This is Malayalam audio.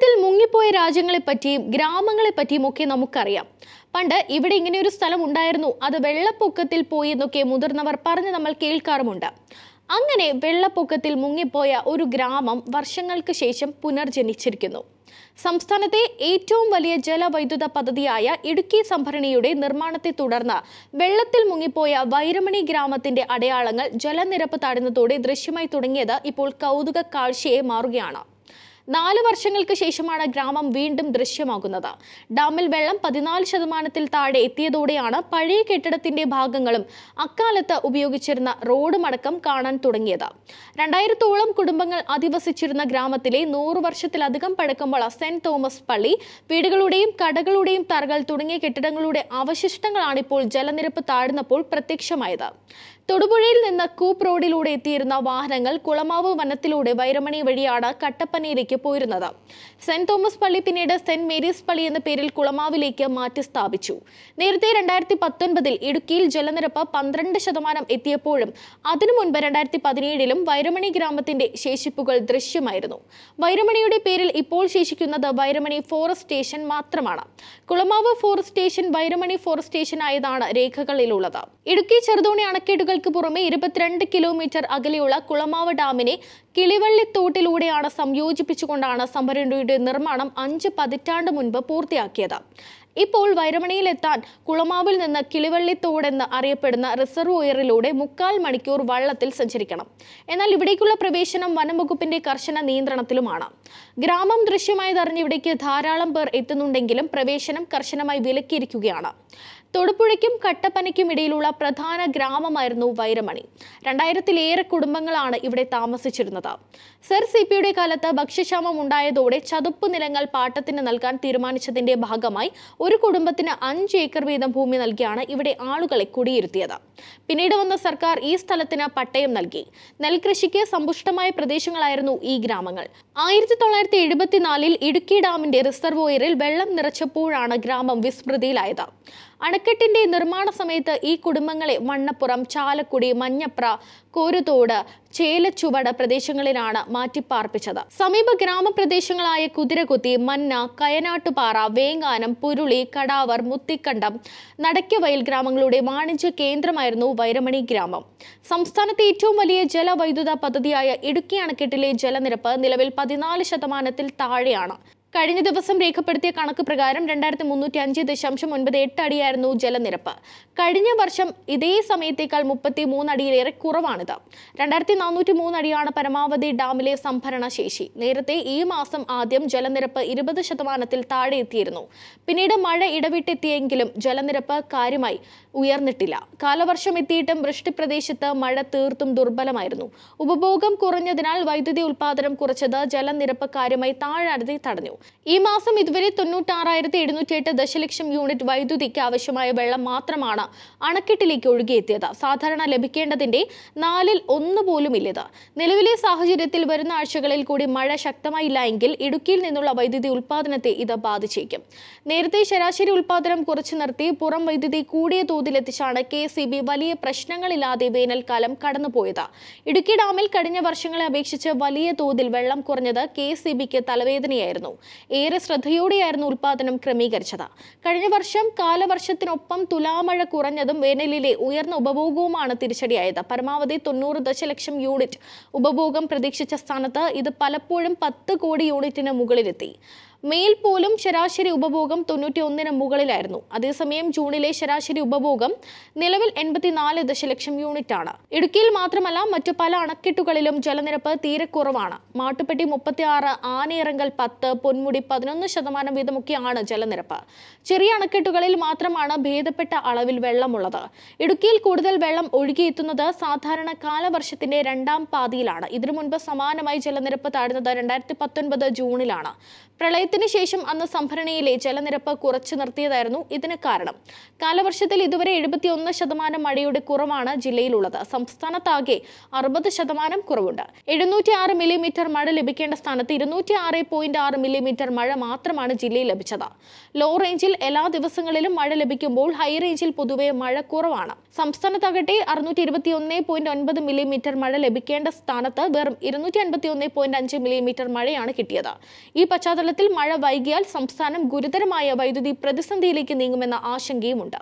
കേരളത്തിൽ മുങ്ങിപ്പോയ രാജ്യങ്ങളെപ്പറ്റിയും ഗ്രാമങ്ങളെപ്പറ്റിയും ഒക്കെ നമുക്കറിയാം പണ്ട് ഇവിടെ ഇങ്ങനെ ഒരു സ്ഥലം ഉണ്ടായിരുന്നു അത് വെള്ളപ്പൊക്കത്തിൽ പോയി എന്നൊക്കെ മുതിർന്നവർ പറഞ്ഞ് നമ്മൾ കേൾക്കാറുമുണ്ട് അങ്ങനെ വെള്ളപ്പൊക്കത്തിൽ മുങ്ങിപ്പോയ ഒരു ഗ്രാമം വർഷങ്ങൾക്ക് ശേഷം പുനർജനിച്ചിരിക്കുന്നു സംസ്ഥാനത്തെ ഏറ്റവും വലിയ ജലവൈദ്യുത പദ്ധതിയായ ഇടുക്കി സംഭരണിയുടെ നിർമ്മാണത്തെ തുടർന്ന് വെള്ളത്തിൽ മുങ്ങിപ്പോയ വൈരമണി ഗ്രാമത്തിന്റെ അടയാളങ്ങൾ ജലനിരപ്പ് താഴുന്നതോടെ ദൃശ്യമായി തുടങ്ങിയത് ഇപ്പോൾ കൗതുക കാഴ്ചയെ മാറുകയാണ് നാല് വർഷങ്ങൾക്ക് ശേഷമാണ് ഗ്രാമം വീണ്ടും ദൃശ്യമാകുന്നത് ഡാമിൽ വെള്ളം പതിനാല് ശതമാനത്തിൽ താഴെ എത്തിയതോടെയാണ് പഴയ കെട്ടിടത്തിന്റെ ഭാഗങ്ങളും അക്കാലത്ത് ഉപയോഗിച്ചിരുന്ന റോഡുമടക്കം കാണാൻ തുടങ്ങിയത് രണ്ടായിരത്തോളം കുടുംബങ്ങൾ അധിവസിച്ചിരുന്ന ഗ്രാമത്തിലെ നൂറു വർഷത്തിലധികം പഴക്കമുള്ള സെന്റ് തോമസ് പള്ളി വീടുകളുടെയും കടകളുടെയും തറകൾ തുടങ്ങിയ കെട്ടിടങ്ങളുടെ അവശിഷ്ടങ്ങളാണ് ഇപ്പോൾ ജലനിരപ്പ് താഴ്ന്നപ്പോൾ പ്രത്യക്ഷമായത് തൊടുപുഴയിൽ നിന്ന് കൂപ്പ് റോഡിലൂടെ എത്തിയിരുന്ന വാഹനങ്ങൾ കുളമാവ് വനത്തിലൂടെ വൈരമണി വഴിയാണ് കട്ടപ്പനയിലേക്ക് പോയിരുന്നത് സെന്റ് തോമസ് പള്ളി പിന്നീട് സെന്റ് മേരീസ് പള്ളി എന്ന പേരിൽ കുളമാവിലേക്ക് മാറ്റി സ്ഥാപിച്ചു നേരത്തെ രണ്ടായിരത്തി പത്തൊൻപതിൽ ഇടുക്കിയിൽ ജലനിരപ്പ് പന്ത്രണ്ട് ശതമാനം എത്തിയപ്പോഴും അതിനു മുൻപ് രണ്ടായിരത്തി പതിനേഴിലും വൈരമണി ഗ്രാമത്തിന്റെ ശേഷിപ്പുകൾ ദൃശ്യമായിരുന്നു വൈരമണിയുടെ പേരിൽ ഇപ്പോൾ ശേഷിക്കുന്നത് വൈരമണി ഫോറസ്റ്റ് സ്റ്റേഷൻ മാത്രമാണ് Kulamavu forest station Vairamani forest station ആയതാണ് രേഖകളിലുള്ളത് ഇടുക്കി ചെറുതോണി അണക്കെട്ടുകൾക്ക് പുറമെ ഇരുപത്തിരണ്ട് കിലോമീറ്റർ അകലെയുള്ള കുളമാവ് ഡാമിനെ കിളിവള്ളിത്തോട്ടിലൂടെയാണ് സംയോജിപ്പിച്ചു ഉപയോഗിച്ചുകൊണ്ടാണ് സംഭരണിയുടെ നിർമ്മാണം അഞ്ച് പതിറ്റാണ്ട് മുൻപ് പൂർത്തിയാക്കിയത് ഇപ്പോൾ വൈരമണിയിലെത്താൻ കുളമാവിൽ നിന്ന് കിളിവള്ളിത്തോടെന്ന് അറിയപ്പെടുന്ന റിസർവോയറിലൂടെ മുക്കാൽ മണിക്കൂർ വള്ളത്തിൽ സഞ്ചരിക്കണം എന്നാൽ ഇവിടേക്കുള്ള പ്രവേശനം വനംവകുപ്പിന്റെ കർശന നിയന്ത്രണത്തിലുമാണ് ഗ്രാമം ദൃശ്യമായതറിഞ്ഞ് ഇവിടേക്ക് ധാരാളം പേർ എത്തുന്നുണ്ടെങ്കിലും പ്രവേശനം കർശനമായി വിലക്കിയിരിക്കുകയാണ് തൊടുപുഴയ്ക്കും കട്ടപ്പനയ്ക്കും ഇടയിലുള്ള പ്രധാന ഗ്രാമമായിരുന്നു വൈരമണി രണ്ടായിരത്തിലേറെ കുടുംബങ്ങളാണ് ഇവിടെ താമസിച്ചിരുന്നത് സർ സി പിയുടെ കാലത്ത് ഭക്ഷ്യക്ഷാമം ഉണ്ടായതോടെ ചതുപ്പ് നിലങ്ങൾ പാട്ടത്തിന് നൽകാൻ തീരുമാനിച്ചതിന്റെ ഭാഗമായി ഒരു കുടുംബത്തിന് അഞ്ച് ഏക്കർ വീതം ഭൂമി നൽകിയാണ് ഇവിടെ ആളുകളെ കുടിയിരുത്തിയത് പിന്നീട് വന്ന സർക്കാർ ഈ സ്ഥലത്തിന് പട്ടയം നൽകി നെൽകൃഷിക്ക് സമ്പുഷ്ടമായ പ്രദേശങ്ങളായിരുന്നു ഈ ഗ്രാമങ്ങൾ ആയിരത്തി തൊള്ളായിരത്തി എഴുപത്തിനാലിൽ ഇടുക്കി ഡാമിന്റെ റിസർവോയറിൽ വെള്ളം നിറച്ചപ്പോഴാണ് ഗ്രാമം വിസ്മൃതിയിലായത് അണക്കെട്ടിന്റെ നിർമ്മാണ സമയത്ത് ഈ കുടുംബങ്ങളെ മണ്ണപ്പുറം ചാലക്കുടി മഞ്ഞപ്ര കോരുതോട് ചേലച്ചുവട പ്രദേശങ്ങളിലാണ് മാറ്റിപ്പാർപ്പിച്ചത് സമീപ ഗ്രാമപ്രദേശങ്ങളായ കുതിരകുത്തി മന്ന കയനാട്ടുപാറ വേങ്ങാനം പുരുളി കടാവർ മുത്തിക്കണ്ടം നടക്കവയൽ ഗ്രാമങ്ങളുടെ വാണിജ്യ കേന്ദ്രമായിരുന്നു വൈരമണി ഗ്രാമം സംസ്ഥാനത്തെ ഏറ്റവും വലിയ ജലവൈദ്യുത പദ്ധതിയായ ഇടുക്കി അണക്കെട്ടിലെ ജലനിരപ്പ് നിലവിൽ പതിനാല് ശതമാനത്തിൽ താഴെയാണ് കഴിഞ്ഞ ദിവസം രേഖപ്പെടുത്തിയ കണക്ക് പ്രകാരം രണ്ടായിരത്തി മുന്നൂറ്റി അഞ്ച് ദശാംശം ഒൻപത് എട്ട് അടിയായിരുന്നു ജലനിരപ്പ് കഴിഞ്ഞ വർഷം ഇതേ സമയത്തേക്കാൾ മുപ്പത്തി മൂന്നടിയിലേറെ കുറവാണിത് രണ്ടായിരത്തി നാനൂറ്റി മൂന്നടിയാണ് പരമാവധി ഡാമിലെ സംഭരണ ശേഷി നേരത്തെ ഈ മാസം ആദ്യം ജലനിരപ്പ് ഇരുപത് ശതമാനത്തിൽ താഴെ എത്തിയിരുന്നു പിന്നീട് മഴ ഇടവിട്ടെത്തിയെങ്കിലും ജലനിരപ്പ് കാര്യമായി ഉയർന്നിട്ടില്ല കാലവർഷം എത്തിയിട്ടും പ്രദേശത്ത് മഴ തീർത്തും ദുർബലമായിരുന്നു ഉപഭോഗം കുറഞ്ഞതിനാൽ വൈദ്യുതി ഉൽപാദനം കുറച്ചത് ജലനിരപ്പ് കാര്യമായി താഴാതെ തടഞ്ഞു ഈ മാസം ഇതുവരെ തൊണ്ണൂറ്റാറായിരത്തി എഴുന്നൂറ്റി എട്ട് ദശലക്ഷം യൂണിറ്റ് വൈദ്യുതിക്ക് ആവശ്യമായ വെള്ളം മാത്രമാണ് അണക്കെട്ടിലേക്ക് ഒഴുകിയെത്തിയത് സാധാരണ ലഭിക്കേണ്ടതിന്റെ നാലിൽ ഒന്ന് പോലും ഇല്ലത് നിലവിലെ സാഹചര്യത്തിൽ വരുന്ന ആഴ്ചകളിൽ കൂടി മഴ ശക്തമായില്ല എങ്കിൽ ഇടുക്കിയിൽ നിന്നുള്ള വൈദ്യുതി ഉൽപ്പാദനത്തെ ഇത് ബാധിച്ചേക്കും നേരത്തെ ശരാശരി ഉൽപ്പാദനം കുറച്ചു നിർത്തി പുറം വൈദ്യുതി കൂടിയ തോതിലെത്തിച്ചാണ് കെ വലിയ പ്രശ്നങ്ങളില്ലാതെ വേനൽക്കാലം കടന്നുപോയത് ഇടുക്കി ഡാമിൽ കഴിഞ്ഞ വർഷങ്ങളെ അപേക്ഷിച്ച് വലിയ തോതിൽ വെള്ളം കുറഞ്ഞത് കെ സി ബിക്ക് തലവേദനയായിരുന്നു ഏറെ ശ്രദ്ധയോടെയായിരുന്നു ഉൽപാദനം ക്രമീകരിച്ചത് കഴിഞ്ഞ വർഷം കാലവർഷത്തിനൊപ്പം തുലാമഴ കുറഞ്ഞതും വേനലിലെ ഉയർന്ന ഉപഭോഗവുമാണ് തിരിച്ചടിയായത് പരമാവധി തൊണ്ണൂറ് ദശലക്ഷം യൂണിറ്റ് ഉപഭോഗം പ്രതീക്ഷിച്ച സ്ഥാനത്ത് ഇത് പലപ്പോഴും പത്ത് കോടി യൂണിറ്റിന് മുകളിലെത്തി മെയിൽ പോലും ശരാശരി ഉപഭോഗം തൊണ്ണൂറ്റി ഒന്നിന് മുകളിലായിരുന്നു അതേസമയം ജൂണിലെ ശരാശരി ഉപഭോഗം നിലവിൽ എൺപത്തിനാല് ദശലക്ഷം ആണ് ഇടുക്കിയിൽ മാത്രമല്ല മറ്റു പല അണക്കെട്ടുകളിലും ജലനിരപ്പ് തീരെ കുറവാണ് മാട്ടുപ്പെട്ടി ആറ് ആനയിറങ്കൽ പത്ത് പൊന്മുടി പതിനൊന്ന് ശതമാനം വീതമൊക്കെയാണ് ജലനിരപ്പ് ചെറിയ അണക്കെട്ടുകളിൽ മാത്രമാണ് ഭേദപ്പെട്ട അളവിൽ വെള്ളമുള്ളത് ഇടുക്കിയിൽ കൂടുതൽ വെള്ളം ഒഴുകിയെത്തുന്നത് സാധാരണ കാലവർഷത്തിന്റെ രണ്ടാം പാതിയിലാണ് ഇതിനു മുൻപ് സമാനമായി ജലനിരപ്പ് താഴ്ന്നത് രണ്ടായിരത്തി പത്തൊൻപത് ജൂണിലാണ് പ്രളയ പ്രളയത്തിന് ശേഷം അന്ന് സംഭരണിയിലെ ജലനിരപ്പ് കുറച്ചു നിർത്തിയതായിരുന്നു ഇതിന് കാരണം കാലവർഷത്തിൽ ഇതുവരെ എഴുപത്തിയൊന്ന് ശതമാനം മഴയുടെ കുറവാണ് ജില്ലയിലുള്ളത് സംസ്ഥാനത്താകെ അറുപത് ശതമാനം കുറവുണ്ട് എഴുന്നൂറ്റി ആറ് മില്ലിമീറ്റർ മഴ ലഭിക്കേണ്ട സ്ഥാനത്ത് ഇരുന്നൂറ്റി ആറ് പോയിന്റ് ആറ് മില്ലിമീറ്റർ മഴ മാത്രമാണ് ജില്ലയിൽ ലഭിച്ചത് ലോ റേഞ്ചിൽ എല്ലാ ദിവസങ്ങളിലും മഴ ലഭിക്കുമ്പോൾ ഹൈ റേഞ്ചിൽ പൊതുവെ മഴ കുറവാണ് സംസ്ഥാനത്താകട്ടെ അറുന്നൂറ്റി ഒന്ന് പോയിന്റ് ഒൻപത് മില്ലിമീറ്റർ മഴ ലഭിക്കേണ്ട സ്ഥാനത്ത് വെറും ഇരുന്നൂറ്റി അൻപത്തി ഒന്ന് പോയിന്റ് അഞ്ച് മില്ലിമീറ്റർ മഴയാണ് കിട്ടിയത് ഈ പശ്ചാത്തലത്തിൽ മഴ വൈകിയാൽ സംസ്ഥാനം ഗുരുതരമായ വൈദ്യുതി പ്രതിസന്ധിയിലേക്ക് നീങ്ങുമെന്ന ആശങ്കയുമുണ്ട്